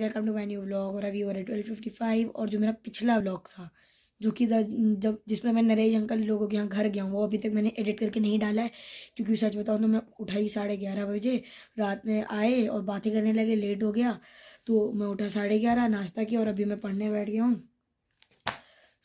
welcome to my new vlog और अभी हो रहा है ट्वेल्व फिफ्टी फाइव और जो मेरा पिछला व्लॉग था जो कि जब जिसमें मैं नरेश अंकल लोगों के यहाँ घर गया हूँ वो अभी तक मैंने एडिट करके नहीं डाला है क्योंकि सच बताऊँ तो मैं उठाई साढ़े ग्यारह बजे रात में आए और बातें करने लगे लेट हो गया तो मैं उठा साढ़े ग्यारह नाश्ता किया और अभी मैं पढ़ने बैठ गया हूँ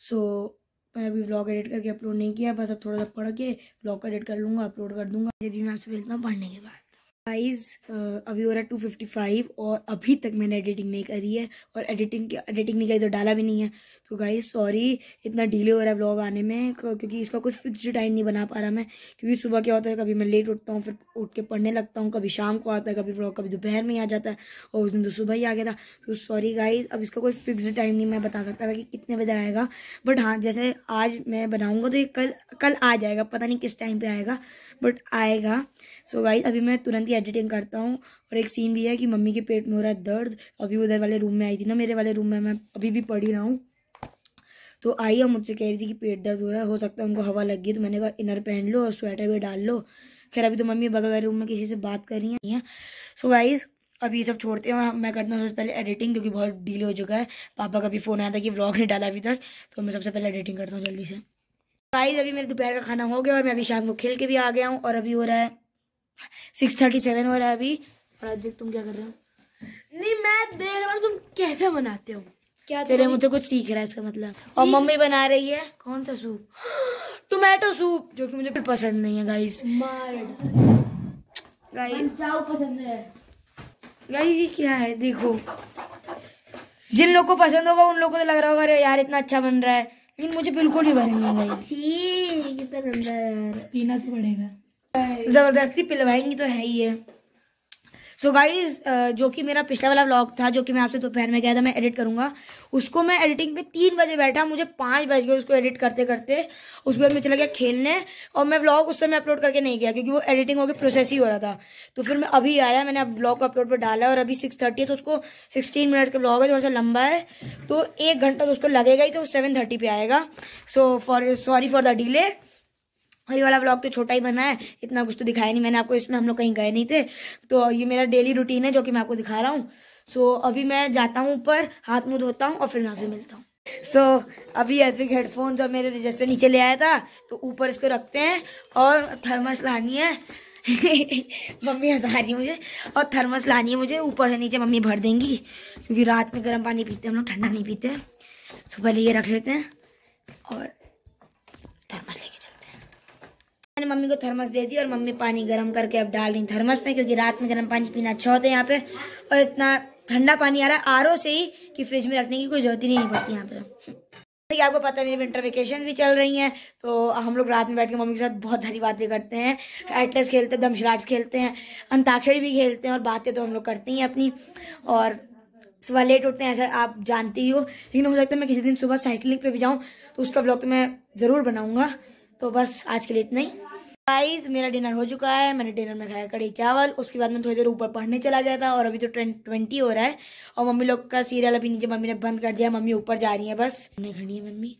सो so, मैं अभी ब्लॉग एडिट करके अपलोड नहीं किया बस अब थोड़ा सा पढ़ के ब्लॉग एडिट कर लूँगा अपलोड कर दूँगा जब भी मैं आपसे मिलता हूँ पढ़ने के बाद गाइस uh, अभी हो रहा है टू फिफ्टी फाइव और अभी तक मैंने एडिटिंग नहीं करी है और एडिटिंग एडिटिंग नहीं करी तो डाला भी नहीं है तो गाइस सॉरी इतना डिले हो रहा है ब्लॉग आने में क्योंकि इसका कुछ फिक्स टाइम नहीं बना पा रहा मैं क्योंकि सुबह क्या होता है कभी मैं लेट उठता हूँ फिर उठ के पढ़ने लगता हूँ कभी शाम को आता है कभी ब्लॉग कभी दोपहर में आ जाता है और उस दिन तो सुबह ही आ गया था तो सॉरी गाइज अब इसका कोई फिक्स टाइम नहीं मैं बता सकता था कि कितने बजे आएगा बट हाँ जैसे आज मैं बनाऊँगा तो ये कल कल आ जाएगा पता नहीं किस टाइम पर आएगा बट आएगा सो गाइज अभी मैं तुरंत ही एडिटिंग करता हूँ और एक सीन भी है कि मम्मी के पेट में हो रहा है दर्द अभी उधर वाले रूम में आई थी ना मेरे वाले रूम में मैं अभी भी पढ़ ही रहा हूँ तो आई और मुझसे कह रही थी कि पेट दर्द हो रहा है हो सकता है उनको हवा लग गई तो मैंने कहा इनर पहन लो और स्वेटर भी डाल लो खैर अभी तो मम्मी बगल वाले रूम में किसी से बात कर रही हैं सो गाइज़ अब ये सब छोड़ते हैं और मैं करता हूँ सबसे पहले एडिटिंग क्योंकि बहुत डील हो चुका है पापा का भी फ़ोन आया था कि व्लॉग नहीं डाला अभी तक तो मैं सबसे पहले एडिटिंग करता हूँ जल्दी से गाइस अभी मेरे दोपहर का खाना हो गया और मैं अभी शाम को खेल के भी आ गया हूँ और अभी हो रहा है सिक्स थर्टी सेवन हो रहा है अभी और अधिक तुम क्या कर रहे हो नहीं मैं देख रहा हूँ तुम कैसे बनाते हो क्या तेरे मुझे कुछ सीख रहा है इसका मतलब और मम्मी बना रही है कौन सा सूप टोमेटो सूप जो कि मुझे पसंद नहीं है गाइस गाइस गाइस ये क्या है देखो जिन लोग को पसंद होगा उन लोगों को तो लग रहा होगा अरे यार इतना अच्छा बन रहा है लेकिन मुझे बिल्कुल नहीं पसंद नहीं गाइस कितना गंदा यार पीना तो पड़ेगा ज़बरदस्ती पिलवाएंगी तो है ही है सो so गाइज uh, जो कि मेरा पिछला वाला व्लॉग था जो कि मैं आपसे दोपहर में गया था मैं एडिट करूंगा उसको मैं एडिटिंग पे तीन बजे बैठा मुझे पाँच बज गए उसको एडिट करते करते उस बाद मैं चला गया खेलने और मैं व्लॉग उस समय अपलोड करके नहीं गया क्योंकि वो एडिटिंग होकर प्रोसेस ही हो रहा था तो फिर मैं अभी आया मैंने अब ब्लॉग अपलोड पर डाला और अभी सिक्स थर्टी है तो उसको सिक्सटीन मिनट का ब्लॉग है थोड़ा सा लंबा है तो एक घंटा तो उसको लगेगा ही तो सेवन थर्टी पर आएगा so for sorry for the delay और ये वाला ब्लॉग तो छोटा ही बना है इतना कुछ तो दिखाया नहीं मैंने आपको इसमें हम लोग कहीं गए नहीं थे तो ये मेरा डेली रूटीन है जो कि मैं आपको दिखा रहा हूँ सो so, अभी मैं जाता हूँ ऊपर हाथ मुँह धोता हूँ और फिर मैं आपसे मिलता हूँ सो so, अभी एथविक हेडफोन जो मेरे रजिस्टर नीचे ले आया था तो ऊपर इसको रखते हैं और थर्मस लानी है मम्मी हंसा रही है मुझे और थर्मस लानी है मुझे ऊपर से नीचे मम्मी भर देंगी क्योंकि रात में गर्म पानी पीते हैं हम लोग ठंडा नहीं पीते सो पहले ये रख लेते हैं और थर्मस ले मैंने मम्मी को थर्मस दे दी और मम्मी पानी गर्म करके अब डाल रही थर्मस में क्योंकि रात में गर्म पानी पीना अच्छा होता है यहाँ पे और इतना ठंडा पानी आ रहा है आर से ही कि फ्रिज में रखने की कोई जरूरत ही नहीं पड़ती यहाँ पे कि आपको पता है मेरी विंटर वेकेशन भी चल रही हैं तो हम लोग रात में बैठ के मम्मी के साथ बहुत सारी बातें करते हैं एटलेस खेलते हैं दमशराज खेलते हैं अंताक्षरी भी खेलते हैं और बातें तो हम लोग करते ही हैं अपनी और सुबह लेट उठते हैं ऐसा आप जानती ही हो लेकिन हो सकता है मैं किसी दिन सुबह साइकिलिंग पे भी जाऊँ तो उसका ब्लॉग तो मैं ज़रूर बनाऊँगा तो बस आज के लिए इतना ही गाइस मेरा डिनर हो चुका है मैंने डिनर में खाया कड़ी चावल उसके बाद मैं थोड़ी देर ऊपर पढ़ने चला गया था और अभी तो ट्वेंट ट्वेंटी हो रहा है और मम्मी लोग का सीरियल अभी नीचे मम्मी ने बंद कर दिया मम्मी ऊपर जा रही है बस उन्हें खड़ी है मम्मी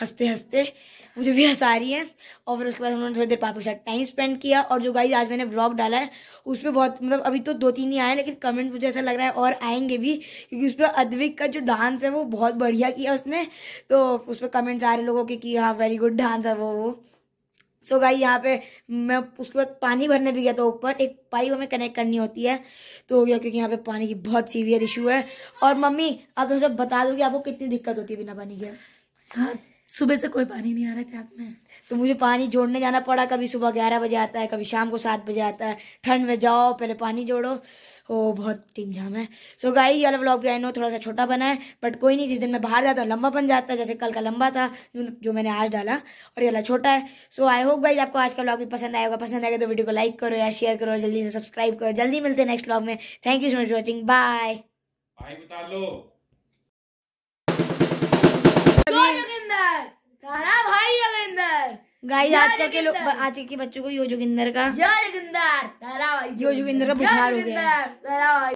हंसते हंसते मुझे भी हंसा रही है और फिर उसके बाद उन्होंने थोड़ी देर पापा के साथ टाइम स्पेंड किया और जो गाइज आज मैंने ब्लॉग डाला है उस पर बहुत मतलब अभी तो दो तीन ही आए लेकिन कमेंट मुझे ऐसा लग रहा है और आएंगे भी क्योंकि उस पर अद्विक का जो डांस है वो बहुत बढ़िया किया उसने तो उस पर कमेंट्स आ रहे लोगों के कि हाँ वेरी गुड डांस है वो वो सो गाई यहाँ पे मैं उसके बाद पानी भरने भी गया था ऊपर एक पाइप हमें कनेक्ट करनी होती है तो हो गया क्योंकि यहाँ पे पानी की बहुत सीवियर इशू है और मम्मी आप तुम सब बता दो कि आपको कितनी दिक्कत होती है बिना पानी के हाँ, सुबह से कोई पानी नहीं आ रहा टैप में तो मुझे पानी जोड़ने जाना पड़ा कभी सुबह ग्यारह बजे आता है कभी शाम को सात बजे आता है ठंड में जाओ पहले पानी जोड़ो ओ बहुत टीम जाम है सो so गाइस वाला ब्लॉग भी आई नो थोड़ा सा छोटा बना है बट कोई नहीं जिस दिन मैं बाहर जाता हूँ तो लंबा बन जाता है जैसे कल का लंबा था जो मैंने आज डाला और ये वाला छोटा है सो आई होप गाइज आपको आज का ब्लॉग भी पसंद आएगा पसंद आएगा तो वीडियो को लाइक करो या शेयर करो जल्दी से सब्सक्राइब करो जल्दी मिलते हैं नेक्स्ट ब्लॉग में thank you so much watching bye बता लो गाइस आज के लोग आजकल के बच्चों को यो जोगिंदर का योजुगिंदर जोगिंदर भाई यो जोगिंदर का बुखार हो गया भाई